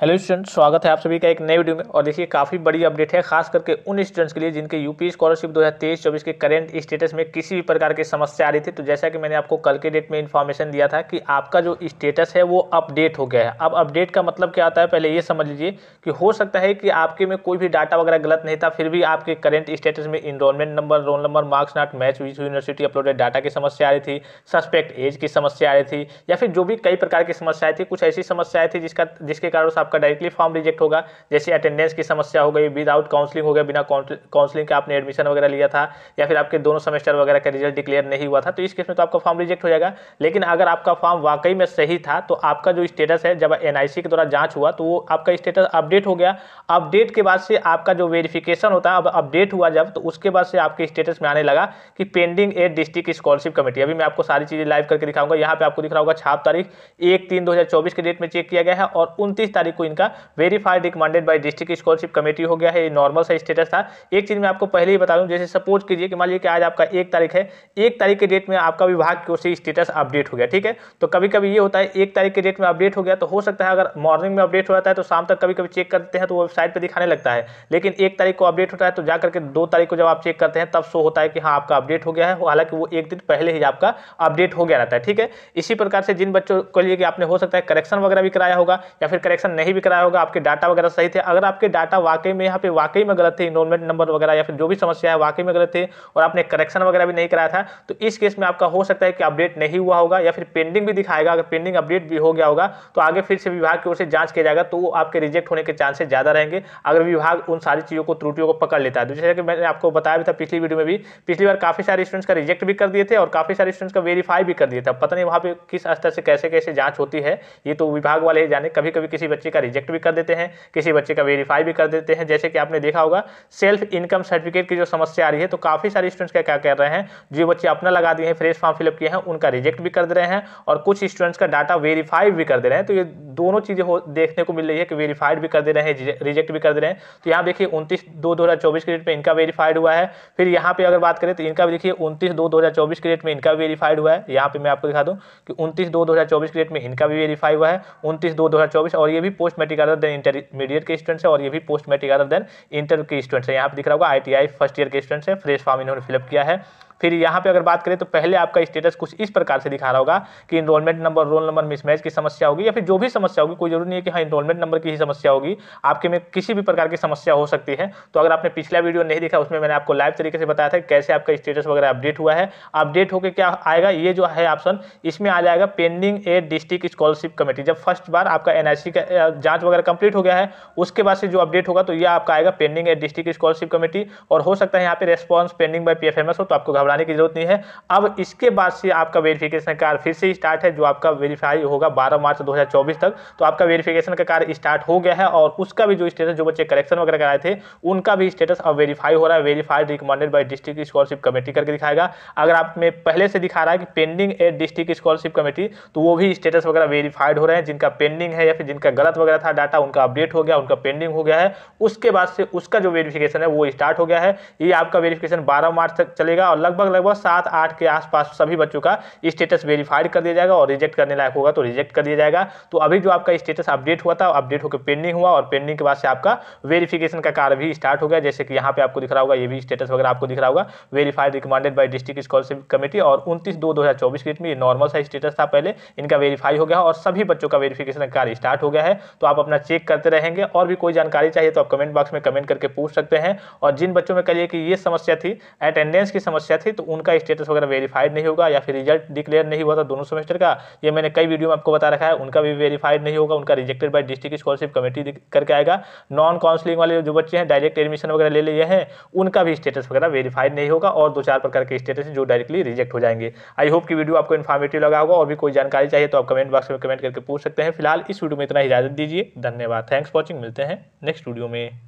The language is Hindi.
हेलो स्टूडेंट स्वागत है आप सभी का एक नए वीडियो में और देखिए काफ़ी बड़ी अपडेट है खास करके उन स्टूडेंट्स के लिए जिनके यूपी स्कॉलरशिप 2023-24 के करेंट स्टेटस में किसी भी प्रकार की समस्या आ रही थी तो जैसा कि मैंने आपको कल के डेट में इन्फॉर्मेशन दिया था कि आपका जो स्टेटस है वो अपडेट हो गया है अब अपडेट का मतलब क्या आता है पहले ये समझ लीजिए कि हो सकता है कि आपके में कोई भी डाटा वगैरह गलत नहीं था फिर भी आपके करेंट स्टेटस में enrolment number roll number marks not match which university uploaded data की समस्या आ रही थी सस्पेक्ट एज की समस्या आ रही थी या फिर जो भी कई प्रकार की समस्या आई थी कुछ ऐसी समस्या थी जिसका जिसके कारण आपका डायरेक्टली फॉर्म रिजेक्ट होगा जैसे अटेंडेंस की समस्या हो गई विदाउट काउंसलिंग हो गया बिना काउंसलिंग के आपने एडमिशन वगैरह लिया था या फिर आपके दोनों सेमेस्टर वगैरह का रिजल्ट डिक्लेयर नहीं हुआ था तो इस केस में तो आपका फॉर्म रिजेक्ट हो जाएगा लेकिन अगर आपका फॉर्म वाकई में सही था तो आपका जो स्टेटस है जब एन के द्वारा जाँच हुआ तो वो आपका स्टेटस अपडेट हो गया अपडेट के बाद से आपका जो वेरिफिकेशन होता है अब अपडेट हुआ जब तो उसके बाद से आपके स्टेटस में आने लगा कि pending at district scholarship committee अभी मैं आपको सारी चीज़ें लाइव करके दिखाऊंगा यहाँ पे आपको दिख रहा होगा छाप तारीख एक तीन दो हज़ार चौबीस के डेट में चेक किया गया है और उनतीस तारीख को इनका verified recommended by district scholarship committee हो गया है नॉर्मल सा स्टेटस था एक चीज़ मैं आपको पहले ही बता दूँ जैसे सपोज कीजिए कि मान लीजिए कि आज आपका एक तारीख है एक तारीख के डेट में आपका विभाग की ओर से स्टेटस अपडेट हो गया ठीक है तो कभी कभी ये होता है एक तारीख के डेट में अपडेट हो गया तो हो सकता है अगर मॉर्निंग में अपडेट हो जाता है तो शाम तक कभी कभी चेक करते हैं तो वेबसाइट पर दिखाने लगता है लेकिन एक तारीख को अपडेट होता है तो जाकर के दो तारीख को जब आप चेक करते हैं तब शो होता है कि हाँ आपका अपडेट हो गया है हालांकि वो एक दिन पहले ही आपका अपडेट हो गया रहता है ठीक है इसी प्रकार से जिन बच्चों को लिए कि आपने हो सकता है करेक्शन वगैरह भी कराया होगा या फिर करेक्शन नहीं नहीं भी कराया होगा आपके डाटा वगैरह सही थे अगर आपके डाटा वाकई में यहाँ पे वाकई में गलत थे इनरोलमेंट नंबर वगैरह या फिर जो भी समस्या है वाकई में गलत थे और आपने करेक्शन वगैरह भी नहीं कराया था तो इस केस में आपका हो सकता है कि अपडेट नहीं हुआ होगा या फिर पेंडिंग भी दिखाएगा अगर पेंडिंग अपडेट भी हो गया होगा तो आगे फिर से विभाग की ओर से जाँच किया जाएगा तो आपके रिजेक्ट होने के चांसेस ज़्यादा रहेंगे अगर विभाग उन सारी चीज़ों को त्रुटियों को पकड़ लेता है तो जैसे कि मैंने आपको बताया भी था पिछली वीडियो में भी पिछली बार काफ़ी सारे स्टूडेंट्स का रिजेक्ट भी कर दिए थे और काफ़ी सारे स्टूडेंट्स का वेरीफाई भी कर दिया था पता नहीं वहाँ पर किस स्तर से कैसे कैसे जाँच होती है ये तो विभाग वाले जाने कभी कभी किसी बच्चे का रिजेक्ट भी कर देते हैं किसी बच्चे का वेरीफाई भी कर देते हैं जैसे कि आपने देखा होगा सेल्फ इनकम सर्टिफिकेट की जो समस्या आ रही है तो काफ़ी सारे स्टूडेंट्स क्या क्या कर रहे हैं जो बच्चे अपना लगा दिए हैं फ्रेश फॉर्म फिलअप किए हैं उनका रिजेक्ट भी कर दे रहे हैं और कुछ स्टूडेंट्स का डाटा वेरीफाइड भी कर दे रहे हैं तो ये दोनों चीज़ें देखने को मिल रही है कि वेरीफाइड भी कर दे रहे हैं रिजेक्ट भी कर दे रहे हैं तो यहाँ देखिए उनतीस दो दो हज़ार चौबीस के डेट में इनका वेरीफाइड हुआ है फिर यहाँ पे अगर बात करें तो इनका देखिए उनतीस दो दो हज़ार चौबीस के डेट में इनका वेरीफाइड हुआ है यहाँ पे मैं आपको दिखा दूँ कि उनतीस दो दो हज़ार चौबीस के डेट में इनका भी वेरीफाई हुआ है उनतीस दो दो हज़ार चौबीस और ये भी post matric other than intermediate के स्टूडेंट्स है और ये भी post matric other than inter के स्टूडेंट्स है यहाँ पर दिख रहा होगा आई फर्स्ट ईयर के स्टूडेंट्स है फ्रेश फॉर्म इन्होंने फिलअप किया है फिर यहाँ पे अगर बात करें तो पहले आपका स्टेटस कुछ इस प्रकार से दिखा रहा होगा कि enrolment number roll number mismatch की समस्या होगी या फिर जो भी समस्या होगी कोई जरूरी नहीं है कि हाँ इनरोलमेंट नंबर की ही समस्या होगी आपके में किसी भी प्रकार की समस्या हो सकती है तो अगर आपने पिछला वीडियो नहीं देखा उसमें मैंने आपको लाइव तरीके से बताया था कैसे आपका स्टेटस वगैरह अपडेट हुआ है अपडेट होकर क्या आएगा ये जो है ऑप्शन इसमें आ जाएगा pending a district scholarship committee जब फर्स्ट बार आपका एनआईसी का जांच वगैरह कंप्लीट हो गया है उसके बाद से जो अपडेट होगा तो यह आपका आएगा pending a district scholarship committee और हो सकता है यहाँ पे रेस्पॉन्स पेंडिंग बाई पी हो तो आपको घबराने की जरूरत नहीं है अब इसके बाद से आपका वेरिफिकेशन कार्य फिर से स्टार्ट है जो आपका वेरीफाई होगा बारह मार्च 2024 तक तो आपका वेरिफिकेशन का कार्य स्टार्ट हो गया है और उसका भी जो स्टेटस जो बच्चे करेक्शन वगैरह कराए थे उनका भी स्टेटस अब वेरीफाई हो रहा है verified recommended by district scholarship committee करके दिखाएगा अगर आप में पहले से दिखा रहा है कि pending a district scholarship committee तो वो भी स्टेटस वगैरह वेरीफाइड हो रहे हैं जिनका पेंडिंग है या फिर जिनका गलत वगैरह था डाटा उनका अपडेट हो गया उनका पेंडिंग हो गया है उसके बाद से उसका जो वेरिफिकेशन है वो स्टार्ट हो गया है ये आपका वेरिफिकेशन 12 मार्च तक चलेगा और लगभग लगभग लगभग सात आठ के आसपास सभी बच्चों का स्टेटस वेरीफाइड कर दिया जाएगा और रिजेक्ट करने लायक होगा तो रिजेक्ट कर दिया जाएगा तो अभी जो आपका स्टेटस अपडेट हुआ था अपडेट होकर पेंडिंग हुआ और पेंडिंग के बाद से आपका वेरीफिकेशन का कार्य भी स्टार्ट हो गया जैसे कि यहाँ पे आपको दिख रहा होगा ये भी स्टेटस वगैरह आपको दिख रहा होगा verified recommended by district scholarship committee और उनतीस दो दो हज़ार चौबीस में ये नॉर्मल सा स्टेटस था पहले इनका वेरीफाई हो गया और सभी बच्चों का वेरीफिकेशन का कार्य स्टार्ट हो गया है तो आप अपना चेक करते रहेंगे और भी कोई जानकारी चाहिए तो आप कमेंट बॉक्स में कमेंट करके पूछ सकते हैं और जिन बच्चों में कहिए कि ये समस्या थी अटेंडेंस की समस्या थी थी तो उनका स्टेटस वगैरह वेरीफाइड नहीं होगा या फिर रिजल्ट डिक्लेयर नहीं हुआ था दोनों सेमेस्टर का ये मैंने कई वीडियो में आपको बता रखा है उनका भी वेरीफाइड नहीं होगा उनका rejected by district scholarship committee करके आएगा नॉन काउंसलिंग वाले जो बच्चे हैं डायरेक्ट एडमिशन वगैरह ले लिए हैं उनका भी स्टेटस वगैरह वेरीफाइड नहीं होगा और दो चार प्रकार के स्टेटस जो डायरेक्टली रिजेक्ट हो जाएंगे आई होप की वीडियो आपको इन्फॉर्मेटिव लगा होगा और भी कोई जानकारी चाहिए तो आप कमेंट बॉक्स में कमेंट करके पूछ सकते हैं फिलहाल इस वीडियो में इतना इजाजत दीजिए धन्यवाद थैंक्स वॉचिंग मिलते हैं नेक्स्ट वीडियो में